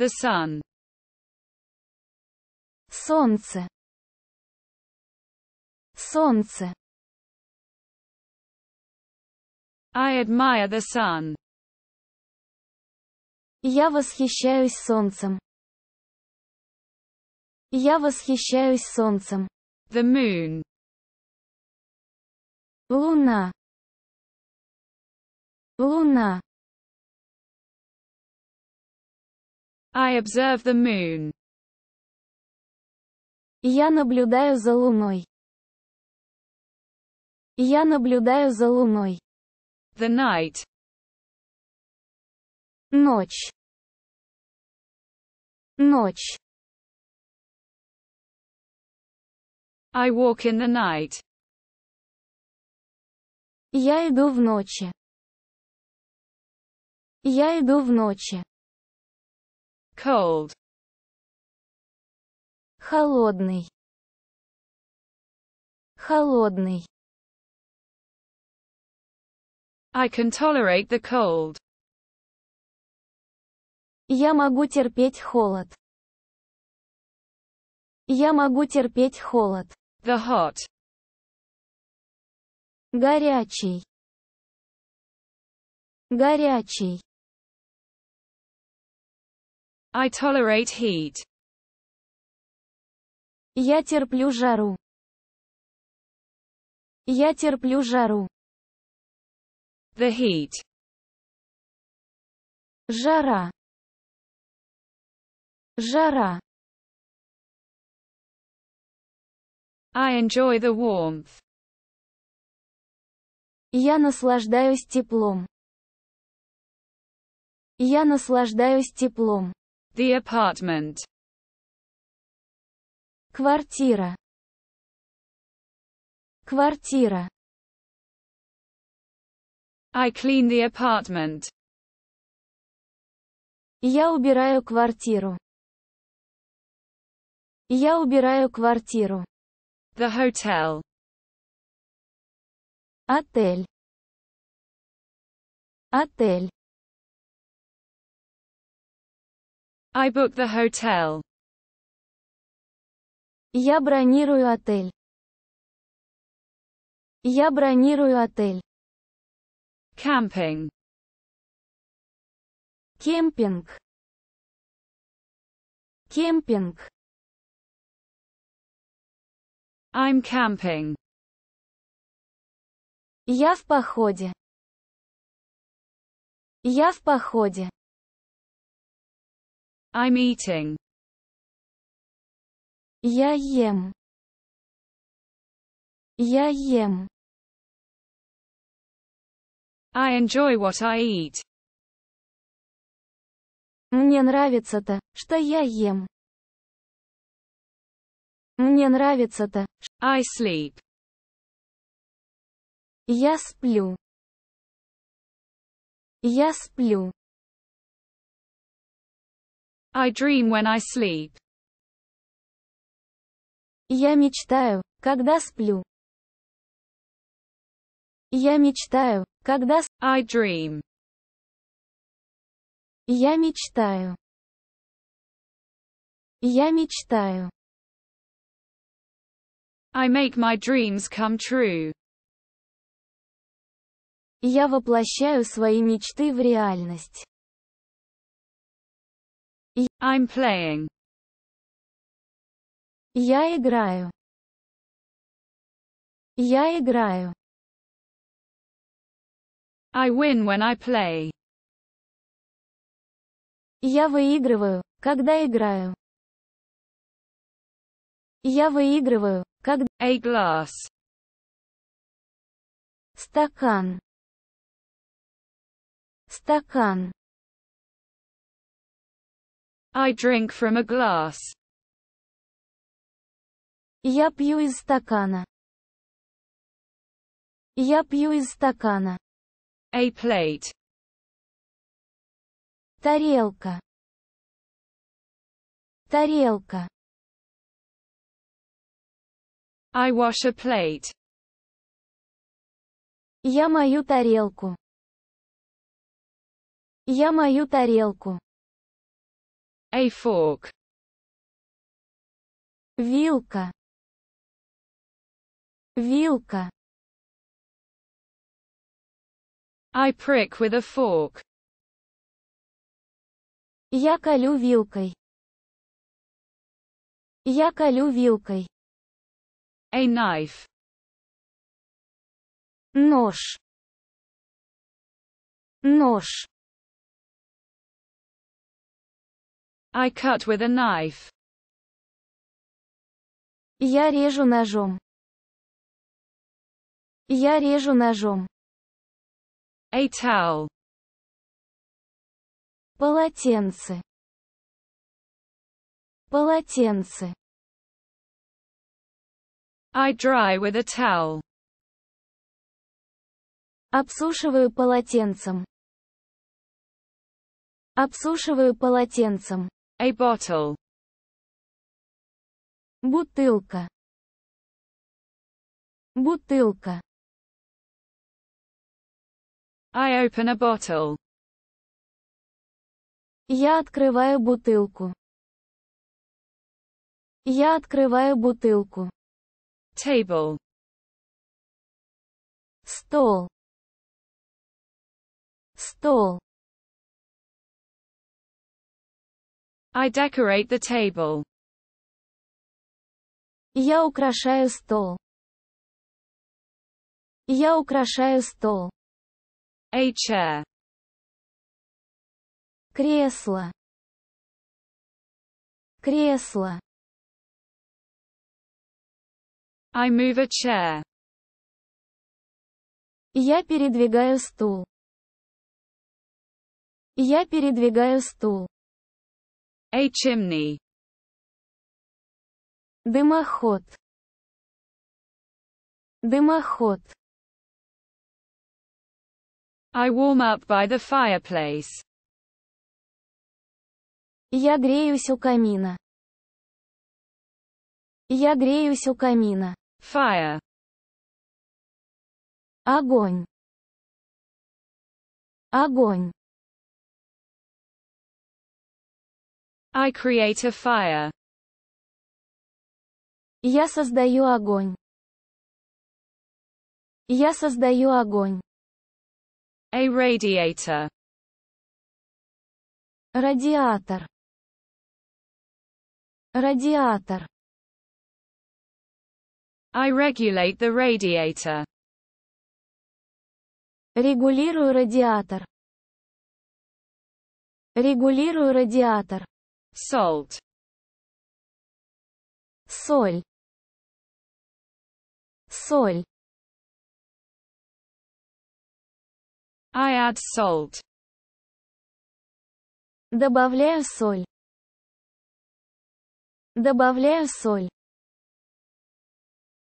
The sun. Солнце. Солнце. I admire the sun. Я восхищаюсь солнцем. Я восхищаюсь солнцем. The moon. Луна. Луна. I observe the moon. Я наблюдаю за луной. Я наблюдаю за луной. The night. Ночь. Ночь. I walk in the night. Я иду в ночи. Я иду в ночи. cold холодный холодный I can tolerate the cold. Я могу терпеть холод. Я могу терпеть холод. The hot. Горячий. Горячий. I tolerate heat. Я терплю жару. Я терплю жару. The heat. Жара. Жара. I enjoy the warmth. Я наслаждаюсь теплом. Я наслаждаюсь теплом. The apartment. Квартира. Квартира. I clean the apartment. Я убираю квартиру. Я убираю квартиру. The hotel. Отель. Отель. I book the hotel. Я бронирую отель. Я бронирую отель. Кемпинг. Кемпинг. Кемпинг. I'm camping. Я в походе. Я в походе. I'm eating. Я ем. Я ем. I enjoy what I eat. Мне нравится-то, что я ем. Мне нравится-то. I sleep. Я сплю. Я сплю. I dream when I sleep. Я мечтаю, когда сплю. Я мечтаю, когда с... I dream. Я мечтаю. Я мечтаю. I make my dreams come true. Я воплощаю свои мечты в реальность. I'm playing. Я играю. Я играю. I win when I play. Я выигрываю, когда играю. Я выигрываю, когда... A glass. Стакан. Стакан. I drink from a glass. Я пью из стакана. Я пью из стакана. A plate. Тарелка. Тарелка. I wash a plate. Я мою тарелку. Я мою тарелку. A fork. Вилка. Вилка. I prick with a fork. Я колю вилкой. Я колю вилкой. A knife. Нож. Нож. I cut with a knife. Я режу ножом. Я режу ножом. A towel. Полотенце. Полотенце. I dry with a towel. Обсушиваю полотенцем. Обсушиваю полотенцем. A bottle. Бутылка. Бутылка. I open a bottle. Я открываю бутылку. Я открываю бутылку. Table. Стол. Стол. I decorate the table. Я украшаю стол. Я украшаю стол. A chair. Кресло. Кресло. I move a chair. Я передвигаю стул. Я передвигаю стул. A chimney. Дымоход. Дымоход. I warm up by the fireplace. Я греюсь у камина. Я греюсь у камина. Fire. Огонь. Огонь. I create a fire. Я создаю огонь. Я создаю огонь. A radiator. Радиатор. Радиатор. I regulate the radiator. Регулирую радиатор. Регулирую радиатор salt соль соль I add salt. Добавляю соль. Добавляю соль.